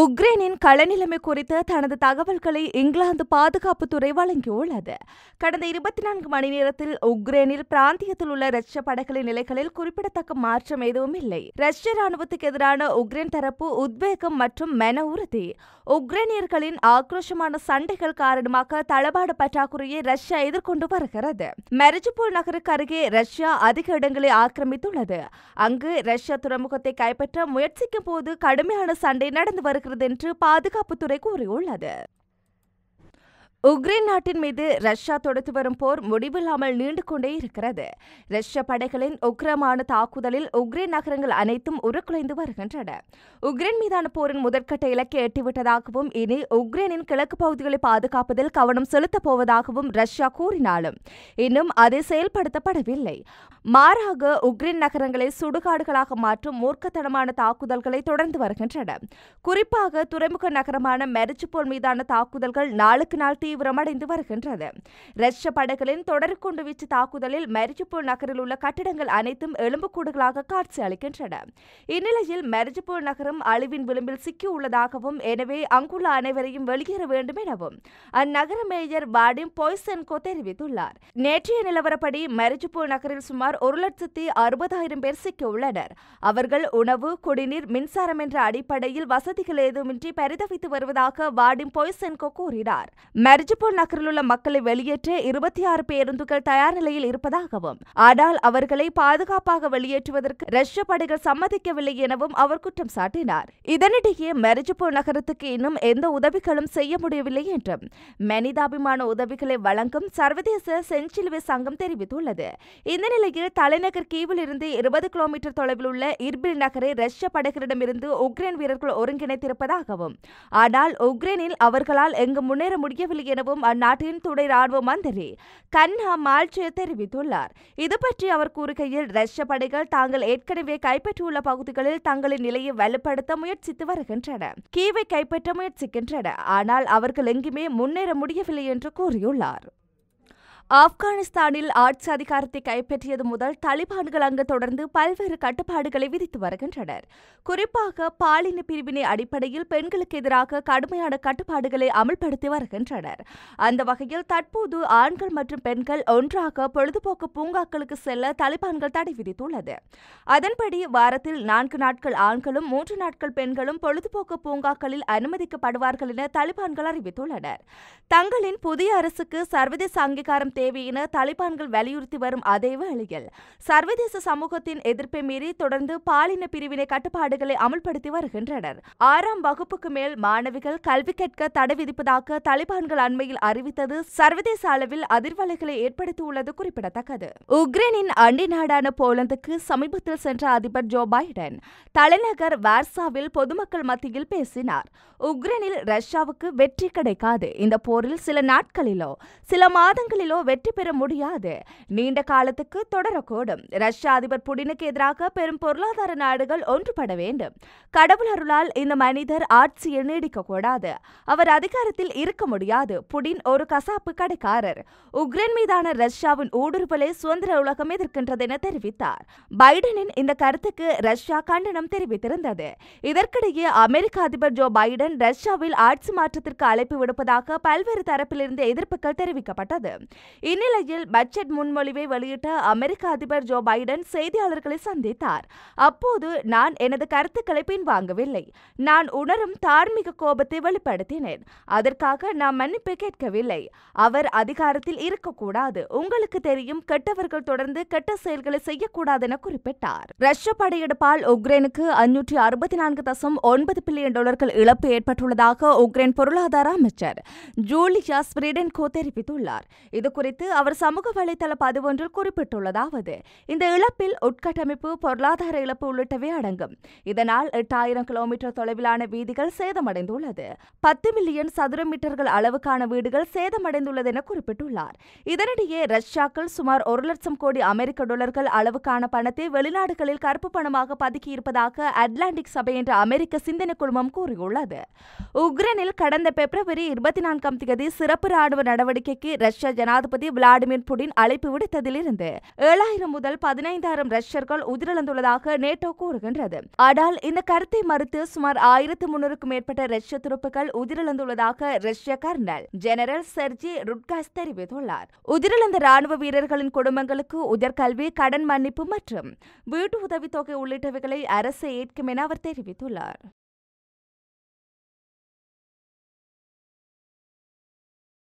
உக்ரைனின் களநிலைமை குறித்த தனது தகவல்களை இங்கிலாந்து பாதுகாப்புத்துறை வழங்கியுள்ளது கடந்த இருபத்தி நான்கு மணி நேரத்தில் உக்ரைனில் பிராந்தியத்தில் உள்ள ரஷ்ய படைகளின் நிலைகளில் குறிப்பிடத்தக்க மாற்றம் எதுவும் இல்லை ரஷ்ய ராணுவத்துக்கு எதிரான உக்ரைன் தரப்பு உத்வேகம் மற்றும் மென உறுதி உக்ரைனியர்களின் ஆக்ரோஷமான சண்டைகள் காரணமாக தளபாடு பற்றாக்குறையை ரஷ்யா எதிர்கொண்டு வருகிறது மெரிஜிபோல் நகருக்கு அருகே ரஷ்யா அதிக இடங்களை ஆக்கிரமித்துள்ளது அங்கு ரஷ்யா துறைமுகத்தை கைப்பற்ற முயற்சிக்கும் போது கடுமையான சண்டை நடந்து வருகிறது வருகிறது என்று பாதுகாப்புத்துறை கூறியுள்ளது உக்ரைன் நாட்டின் மீது ரஷ்யா தொடுத்து வரும் போர் முடிவில்லாமல் நீண்டு கொண்டே இருக்கிறது ரஷ்ய படைகளின் உக்ரமான தாக்குதலில் உக்ரைன் நகரங்கள் அனைத்தும் உருக்குலைந்து வருகின்றன உக்ரைன் மீதான போரின் முதற்கட்ட இலக்கை எட்டிவிட்டதாகவும் இனி உக்ரைனின் கிழக்கு பகுதிகளை பாதுகாப்பதில் கவனம் செலுத்தப் போவதாகவும் ரஷ்யா கூறினாலும் இன்னும் அதை செயல்படுத்தப்படவில்லை மாறாக உக்ரைன் நகரங்களை சுடுகாடுகளாக மாற்றும் மூர்க்கத்தனமான தாக்குதல்களை தொடர்ந்து வருகின்றன குறிப்பாக துறைமுக நகரமான மெரிச்சுபோல் மீதான தாக்குதல்கள் நாளுக்கு நாள் தீவிரமடைந்து வருகின்றது ரஷ்ய படைகளின் தொடர் குண்டு வீச்சு தாக்குதலில் மெரிஜிபூர் நகரில் உள்ள கட்டிடங்கள் அனைத்தும் எலும்புக்கூடுகளாக காட்சி அளிக்கின்றன இந்நிலையில் மெரிஜிபூர் நகரம் அழிவின் விளிம்பில் சிக்கியுள்ளதாகவும் எனவே அங்குள்ள அனைவரையும் வெளியேற வேண்டும் எனவும் அந்நகர மேயர் வாடிம் பொய்சென்கோ தெரிவித்துள்ளார் நேற்றைய நிலவரப்படி மெரிஜிபூர் நகரில் சுமார் ஒரு லட்சத்தி அறுபதாயிரம் பேர் சிக்கியுள்ளனர் அவர்கள் உணவு குடிநீர் மின்சாரம் என்ற அடிப்படையில் வசதிகள் ஏதுமின்றி பரிதவித்து வருவதாக வாடிம் பொய்சென்கோ கூறினார் நகரில் உள்ள மக்களை வெளியேற்ற இருபத்தி ஆறு பேருந்துகள் தயார் நிலையில் இருப்பதாகவும் ஆனால் அவர்களை பாதுகாப்பாக வெளியேற்றுவதற்கு ரஷ்ய படைகள் சம்மதிக்கவில்லை எனவும் அவர் குற்றம் சாட்டினார் இதனிடையே மெரிஜிபோல் நகரத்துக்கு இன்னும் எந்த உதவிகளும் செய்ய முடியவில்லை என்றும் மனிதாபிமான உதவிகளை வழங்கும் சர்வதேச செஞ்சிலுவை சங்கம் தெரிவித்துள்ளது இந்த நிலையில் தலைநகர் கீவில் இருந்து இருபது கிலோமீட்டர் தொலைவில் உள்ள இர்பில் நகரை ரஷ்ய படைகளிடமிருந்து உக்ரைன் வீரர்கள் ஒருங்கிணைத்திருப்பதாகவும் ஆனால் உக்ரைனில் அவர்களால் எங்கு முன்னேற முடியவில்லை எனவும் அந்நாட்டின் துணை ராணுவ மந்திரி கன்ஹா மால்ச்சே தெரிவித்துள்ளார் இது பற்றி அவர் கூறுகையில் ரஷ்ய படைகள் தாங்கள் ஏற்கனவே கைப்பற்றியுள்ள பகுதிகளில் தங்களின் நிலையை வலுப்படுத்த முயற்சித்து வருகின்றன கீவை கைப்பற்ற முயற்சிக்கின்றன ஆனால் அவர்கள் எங்குமே முன்னேற முடியவில்லை என்று கூறியுள்ளார் ஆப்கானிஸ்தானில் ஆட்சி அதிகாரத்தை கைப்பற்றியது முதல் தலிபான்கள் அங்கு தொடர்ந்து பல்வேறு கட்டுப்பாடுகளை விதித்து வருகின்றனர் குறிப்பாக பாலின பிரிவினை அடிப்படையில் பெண்களுக்கு எதிராக கடுமையான கட்டுப்பாடுகளை அமல்படுத்தி வருகின்றனர் அந்த வகையில் தற்போது ஆண்கள் மற்றும் பெண்கள் ஒன்றாக பொழுதுபோக்கு பூங்காக்களுக்கு செல்ல தலிபான்கள் தடை விதித்துள்ளது அதன்படி வாரத்தில் நான்கு நாட்கள் ஆண்களும் மூன்று நாட்கள் பெண்களும் பொழுதுபோக்கு பூங்காக்களில் அனுமதிக்கப்படுவார்கள் என தலிபான்கள் அறிவித்துள்ளனர் தங்களின் புதிய அரசுக்கு சர்வதேச அங்கீகாரம் தேவை தலிபான்கள் வலியுறுத்தி வரும் அதே வேளையில் சர்வதேச சமூகத்தின் எதிர்ப்பை மீறி தொடர்ந்து பாலின பிரிவினை கட்டுப்பாடுகளை அமல்படுத்தி வருகின்றனர் ஆறாம் வகுப்புக்கு மேல் மாணவிகள் கல்வி கேட்க தடை விதிப்பதாக தலிபான்கள் அண்மையில் அறிவித்தது சர்வதேச அளவில் அதிர்வலைகளை ஏற்படுத்தியுள்ளது குறிப்பிடத்தக்கது உக்ரைனின் அண்டை நாடான போலந்துக்கு சமீபத்தில் சென்ற அதிபர் ஜோ பைடன் தலைநகர் வார்சாவில் பொதுமக்கள் மத்தியில் பேசினார் உக்ரைனில் ரஷ்யாவுக்கு வெற்றி கிடைக்காது இந்த போரில் சில நாட்களிலோ சில மாதங்களிலோ வெற்றி பெற முடியாது நீண்ட காலத்துக்கு தொடரக்கூடும் ரஷ்ய அதிபர் புடினுக்கு எதிராக பெரும் பொருளாதார நாடுகள் ஒன்றுபட வேண்டும் கடவுள் அருளால் இந்த மனிதர் ஆட்சியில் நீடிக்க கூடாது அவர் அதிகாரத்தில் இருக்க முடியாது புடின் ஒரு கசாப்பு கடைக்காரர் உக்ரைன் மீதான ரஷ்யாவின் ஊடுருவலை சுதந்திர உலகம் எதிர்க்கின்றது என தெரிவித்தார் பைடனின் இந்த கருத்துக்கு ரஷ்யா கண்டனம் தெரிவித்திருந்தது இதற்கிடையே அமெரிக்க அதிபர் ஜோ பைடன் ரஷ்யாவில் ஆட்சி மாற்றத்திற்கு அழைப்பு விடுப்பதாக பல்வேறு தரப்பிலிருந்து எதிர்ப்புகள் தெரிவிக்கப்பட்டது இந்நிலையில் பட்ஜெட் முன்மொழிவை வெளியிட்ட அமெரிக்க அதிபர் ஜோ பைடன் செய்தியாளர்களை சந்தித்தார் அப்போது நான் எனது கருத்துக்களை பின்வாங்கவில்லை நான் உணரும் தார்மீக கோபத்தை வெளிப்படுத்தினேன் அதற்காக நான் மன்னிப்பு கேட்கவில்லை அவர் அதிகாரத்தில் இருக்கக்கூடாது உங்களுக்கு தெரியும் கெட்டவர்கள் தொடர்ந்து கெட்ட செயல்களை செய்யக்கூடாது என குறிப்பிட்டார் ரஷ்ய படையெடுப்பால் உக்ரைனுக்கு அஞ்சூற்றி அறுபத்தி நான்கு தசம் ஒன்பது பில்லியன் டாலர்கள் இழப்பு ஏற்பட்டுள்ளதாக உக்ரைன் பொருளாதார அமைச்சர் ஜூலியா ஸ்வீடன்கோ தெரிவித்துள்ளார் இது குறித்து குறித்து அவர் சமூக வலைதள பதிவொன்றில் குறிப்பிட்டுள்ளதாவது இந்த இழப்பில் உட்கட்டமைப்பு பொருளாதார இழப்பு உள்ளிட்டவை அடங்கும் இதனால் எட்டாயிரம் கிலோமீட்டர் தொலைவிலான வீதிகள் சேதமடைந்துள்ளது பத்து மில்லியன் சதுர மீட்டர்கள் அளவுக்கான வீடுகள் சேதமடைந்துள்ளது என குறிப்பிட்டுள்ளார் இதனிடையே ரஷ்யாக்கள் சுமார் ஒரு லட்சம் கோடி அமெரிக்க டாலர்கள் அளவுக்கான பணத்தை வெளிநாடுகளில் கருப்பு பணமாக பதுக்கியிருப்பதாக அட்லாண்டிக் சபை என்ற அமெரிக்க சிந்தனை குழுமம் கூறியுள்ளது உக்ரைனில் கடந்த பிப்ரவரி இருபத்தி நான்காம் தேதி சிறப்பு ராணுவ நடவடிக்கைக்கு ரஷ்ய ஜனாதிபதி ஜனாதிபதி விளாடிமிர் புடின் அழைப்பு விடுத்ததிலிருந்து ஏழாயிரம் முதல் பதினைந்தாயிரம் ரஷ்யர்கள் உயிரிழந்துள்ளதாக நேட்டோ கூறுகின்றது ஆனால் இந்த கருத்தை மறுத்து சுமார் ஆயிரத்து முன்னூறுக்கும் மேற்பட்ட ரஷ்ய துருப்புகள் உயிரிழந்துள்ளதாக ரஷ்ய கர்னல் ஜெனரல் செர்ஜி ருட்காஸ் தெரிவித்துள்ளார் உதிரிழந்த ராணுவ வீரர்களின் குடும்பங்களுக்கு உயர்கல்வி கடன் மன்னிப்பு மற்றும் வீட்டு உதவித்தொகை உள்ளிட்டவைகளை அரசு ஏற்கும் என அவர் தெரிவித்துள்ளார்